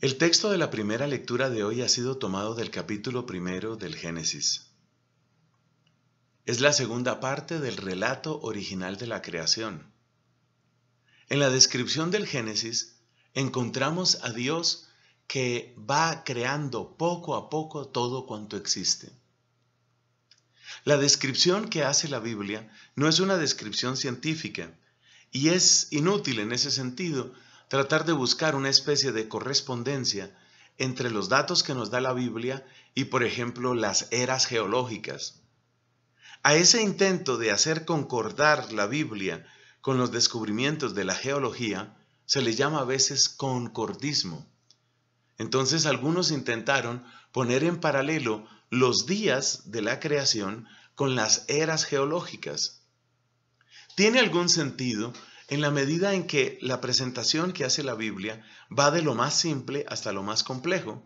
El texto de la primera lectura de hoy ha sido tomado del capítulo primero del Génesis. Es la segunda parte del relato original de la creación. En la descripción del Génesis encontramos a Dios que va creando poco a poco todo cuanto existe. La descripción que hace la Biblia no es una descripción científica y es inútil en ese sentido tratar de buscar una especie de correspondencia entre los datos que nos da la Biblia y, por ejemplo, las eras geológicas. A ese intento de hacer concordar la Biblia con los descubrimientos de la geología se le llama a veces concordismo. Entonces algunos intentaron poner en paralelo los días de la creación con las eras geológicas. ¿Tiene algún sentido en la medida en que la presentación que hace la Biblia va de lo más simple hasta lo más complejo.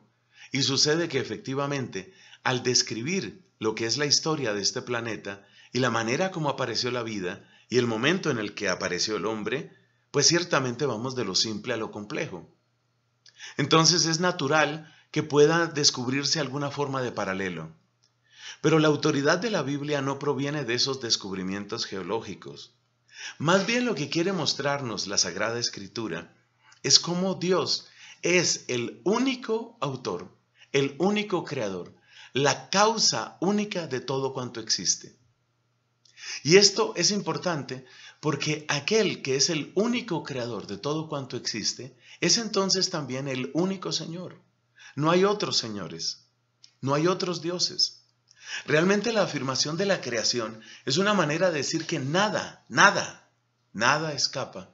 Y sucede que efectivamente, al describir lo que es la historia de este planeta y la manera como apareció la vida y el momento en el que apareció el hombre, pues ciertamente vamos de lo simple a lo complejo. Entonces es natural que pueda descubrirse alguna forma de paralelo. Pero la autoridad de la Biblia no proviene de esos descubrimientos geológicos. Más bien lo que quiere mostrarnos la Sagrada Escritura es cómo Dios es el único autor, el único creador, la causa única de todo cuanto existe. Y esto es importante porque aquel que es el único creador de todo cuanto existe es entonces también el único Señor. No hay otros señores, no hay otros dioses. Realmente la afirmación de la creación es una manera de decir que nada, nada, nada escapa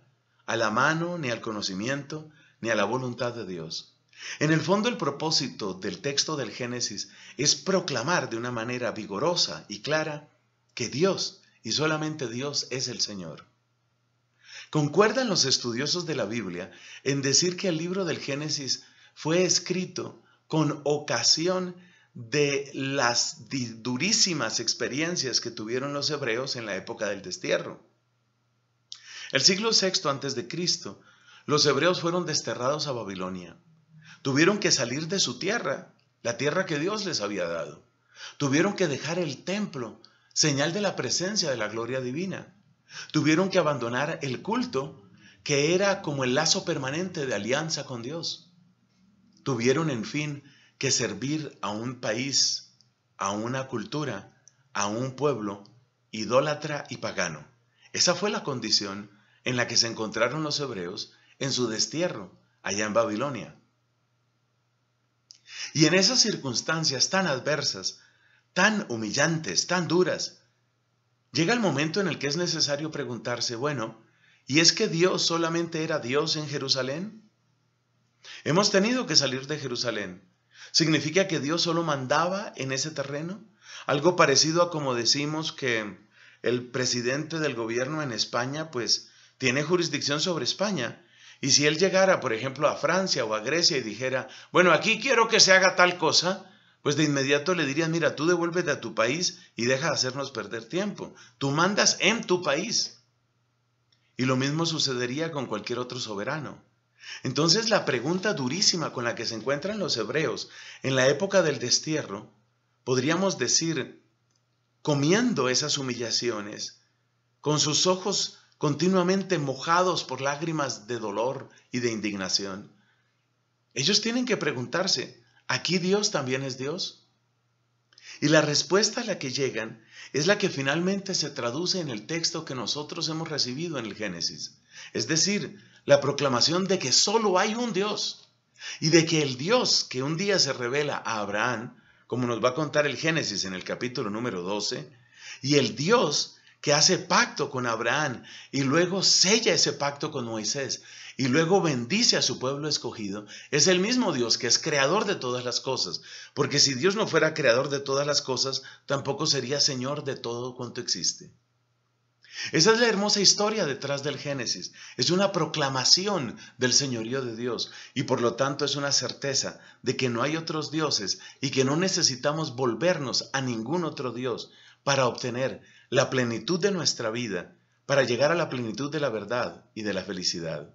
a la mano, ni al conocimiento, ni a la voluntad de Dios. En el fondo el propósito del texto del Génesis es proclamar de una manera vigorosa y clara que Dios y solamente Dios es el Señor. Concuerdan los estudiosos de la Biblia en decir que el libro del Génesis fue escrito con ocasión de las durísimas experiencias que tuvieron los hebreos en la época del destierro. El siglo VI antes de Cristo, los hebreos fueron desterrados a Babilonia. Tuvieron que salir de su tierra, la tierra que Dios les había dado. Tuvieron que dejar el templo, señal de la presencia de la gloria divina. Tuvieron que abandonar el culto, que era como el lazo permanente de alianza con Dios. Tuvieron, en fin, que servir a un país, a una cultura, a un pueblo idólatra y pagano. Esa fue la condición en la que se encontraron los hebreos en su destierro, allá en Babilonia. Y en esas circunstancias tan adversas, tan humillantes, tan duras, llega el momento en el que es necesario preguntarse, bueno, ¿y es que Dios solamente era Dios en Jerusalén? Hemos tenido que salir de Jerusalén, ¿Significa que Dios solo mandaba en ese terreno? Algo parecido a como decimos que el presidente del gobierno en España, pues, tiene jurisdicción sobre España. Y si él llegara, por ejemplo, a Francia o a Grecia y dijera, bueno, aquí quiero que se haga tal cosa, pues de inmediato le dirían, mira, tú devuélvete a tu país y deja de hacernos perder tiempo. Tú mandas en tu país. Y lo mismo sucedería con cualquier otro soberano. Entonces la pregunta durísima con la que se encuentran los hebreos en la época del destierro, podríamos decir, comiendo esas humillaciones, con sus ojos continuamente mojados por lágrimas de dolor y de indignación, ellos tienen que preguntarse, ¿aquí Dios también es Dios? Y la respuesta a la que llegan es la que finalmente se traduce en el texto que nosotros hemos recibido en el Génesis. Es decir, la proclamación de que solo hay un Dios y de que el Dios que un día se revela a Abraham, como nos va a contar el Génesis en el capítulo número 12, y el Dios que hace pacto con Abraham y luego sella ese pacto con Moisés y luego bendice a su pueblo escogido, es el mismo Dios que es creador de todas las cosas, porque si Dios no fuera creador de todas las cosas, tampoco sería Señor de todo cuanto existe. Esa es la hermosa historia detrás del Génesis. Es una proclamación del señorío de Dios y por lo tanto es una certeza de que no hay otros dioses y que no necesitamos volvernos a ningún otro Dios para obtener la plenitud de nuestra vida, para llegar a la plenitud de la verdad y de la felicidad.